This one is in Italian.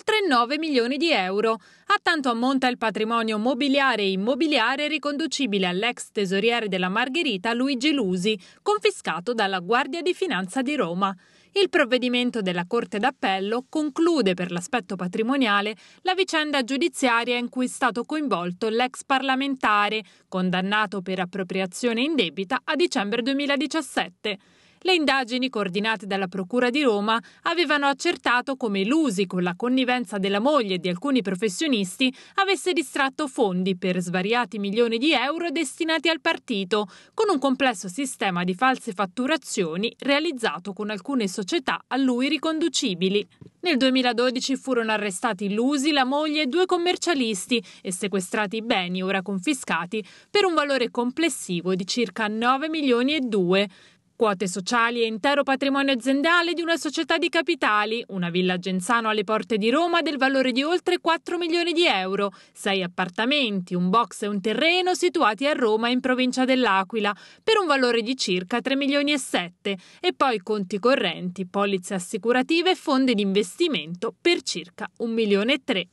oltre 9 milioni di euro. A tanto ammonta il patrimonio mobiliare e immobiliare riconducibile all'ex tesoriere della Margherita Luigi Lusi, confiscato dalla Guardia di Finanza di Roma. Il provvedimento della Corte d'Appello conclude per l'aspetto patrimoniale la vicenda giudiziaria in cui è stato coinvolto l'ex parlamentare, condannato per appropriazione indebita a dicembre 2017. Le indagini coordinate dalla Procura di Roma avevano accertato come Lusi, con la connivenza della moglie e di alcuni professionisti, avesse distratto fondi per svariati milioni di euro destinati al partito, con un complesso sistema di false fatturazioni realizzato con alcune società a lui riconducibili. Nel 2012 furono arrestati Lusi, la moglie e due commercialisti e sequestrati i beni ora confiscati per un valore complessivo di circa 9 milioni e 2 quote sociali e intero patrimonio aziendale di una società di capitali, una villa Genzano alle porte di Roma del valore di oltre 4 milioni di euro, sei appartamenti, un box e un terreno situati a Roma in provincia dell'Aquila per un valore di circa 3 milioni e 7 e poi conti correnti, polizze assicurative e fondi di investimento per circa 1 milione e 3.